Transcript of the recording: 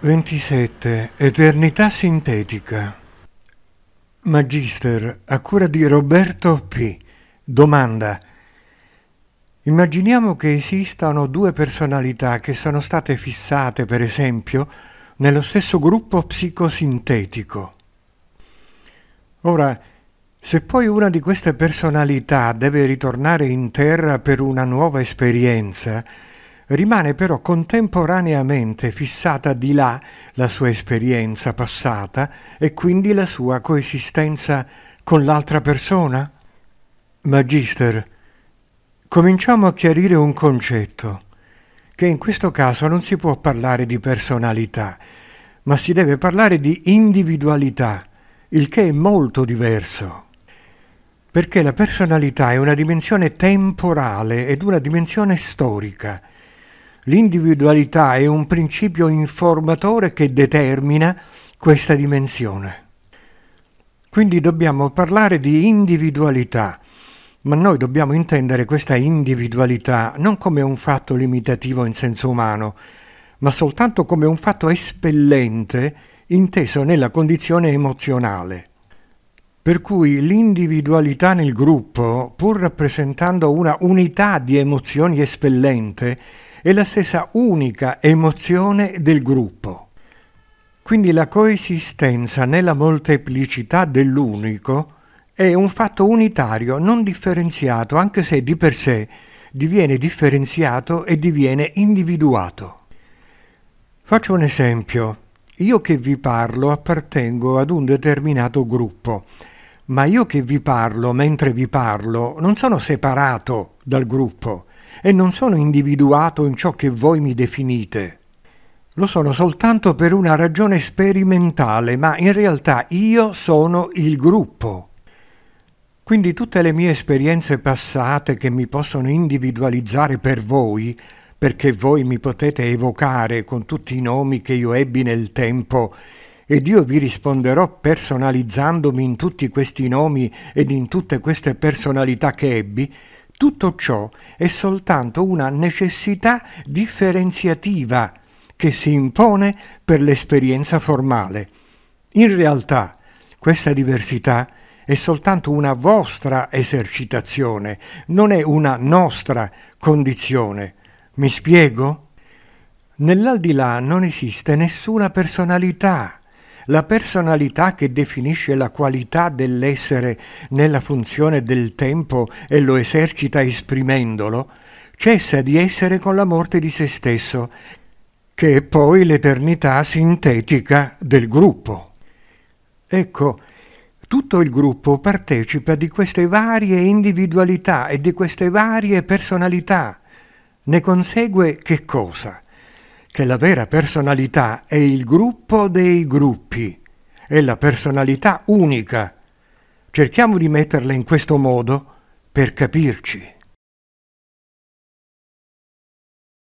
27. Eternità sintetica. Magister, a cura di Roberto P. Domanda. Immaginiamo che esistano due personalità che sono state fissate, per esempio, nello stesso gruppo psicosintetico. Ora, se poi una di queste personalità deve ritornare in terra per una nuova esperienza, Rimane però contemporaneamente fissata di là la sua esperienza passata e quindi la sua coesistenza con l'altra persona? Magister, cominciamo a chiarire un concetto, che in questo caso non si può parlare di personalità, ma si deve parlare di individualità, il che è molto diverso perché la personalità è una dimensione temporale ed una dimensione storica. L'individualità è un principio informatore che determina questa dimensione. Quindi dobbiamo parlare di individualità, ma noi dobbiamo intendere questa individualità non come un fatto limitativo in senso umano, ma soltanto come un fatto espellente inteso nella condizione emozionale. Per cui l'individualità nel gruppo, pur rappresentando una unità di emozioni espellente, è la stessa unica emozione del gruppo. Quindi la coesistenza nella molteplicità dell'unico è un fatto unitario, non differenziato, anche se di per sé diviene differenziato e diviene individuato. Faccio un esempio. Io che vi parlo appartengo ad un determinato gruppo, ma io che vi parlo mentre vi parlo non sono separato dal gruppo, e non sono individuato in ciò che voi mi definite. Lo sono soltanto per una ragione sperimentale, ma in realtà io sono il gruppo. Quindi tutte le mie esperienze passate che mi possono individualizzare per voi, perché voi mi potete evocare con tutti i nomi che io ebbi nel tempo, ed io vi risponderò personalizzandomi in tutti questi nomi ed in tutte queste personalità che ebbi, tutto ciò è soltanto una necessità differenziativa che si impone per l'esperienza formale. In realtà questa diversità è soltanto una vostra esercitazione, non è una nostra condizione. Mi spiego? Nell'aldilà non esiste nessuna personalità, la personalità che definisce la qualità dell'essere nella funzione del tempo e lo esercita esprimendolo, cessa di essere con la morte di se stesso, che è poi l'eternità sintetica del gruppo. Ecco, tutto il gruppo partecipa di queste varie individualità e di queste varie personalità. Ne consegue che cosa? che la vera personalità è il gruppo dei gruppi, è la personalità unica. Cerchiamo di metterla in questo modo per capirci.